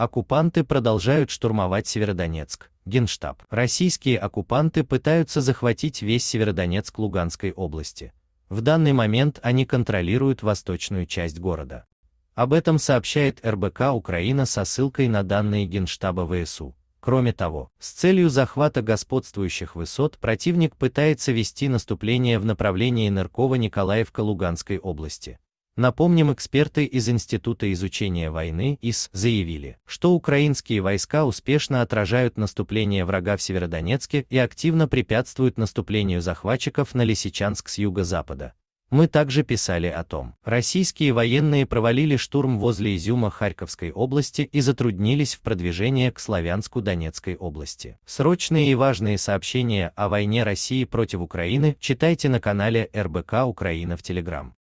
Оккупанты продолжают штурмовать Северодонецк. Генштаб. Российские оккупанты пытаются захватить весь Северодонецк Луганской области. В данный момент они контролируют восточную часть города. Об этом сообщает РБК Украина со ссылкой на данные Генштаба ВСУ. Кроме того, с целью захвата господствующих высот противник пытается вести наступление в направлении Ныркова-Николаевка Луганской области. Напомним, эксперты из Института изучения войны ИС заявили, что украинские войска успешно отражают наступление врага в Северодонецке и активно препятствуют наступлению захватчиков на Лисичанск с юго-запада. Мы также писали о том, российские военные провалили штурм возле Изюма Харьковской области и затруднились в продвижении к Славянску Донецкой области. Срочные и важные сообщения о войне России против Украины читайте на канале РБК Украина в Телеграм.